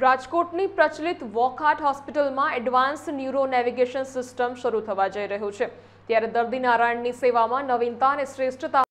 રાજકોટની પ્રચલિત વોખાટ હોસ્પિટલમાં એડવાન્સ ન્યુરો નેવિગેશન સિસ્ટમ શરૂ થવા જઈ રહ્યો છે ત્યારે દર્દી નારાયણની સેવામાં નવીનતા અને શ્રેષ્ઠતા